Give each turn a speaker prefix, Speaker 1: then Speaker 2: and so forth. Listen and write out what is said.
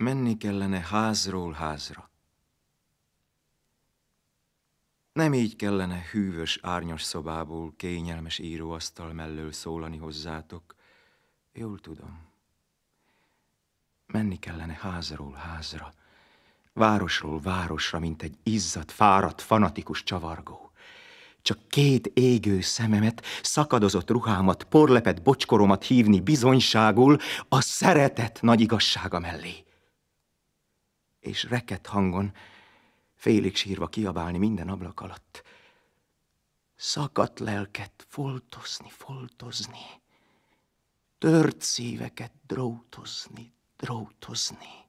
Speaker 1: Menni kellene házról házra. Nem így kellene hűvös, árnyos szobából, kényelmes íróasztal mellől szólani hozzátok. Jól tudom. Menni kellene házról házra, városról városra, mint egy izzadt, fáradt, fanatikus csavargó. Csak két égő szememet, szakadozott ruhámat, porlepet bocskoromat hívni bizonyságul a szeretet nagy igazsága mellé
Speaker 2: és reket hangon, félig sírva kiabálni minden ablak alatt. Szakadt lelket foltozni, foltozni, tört szíveket drótozni, drótozni.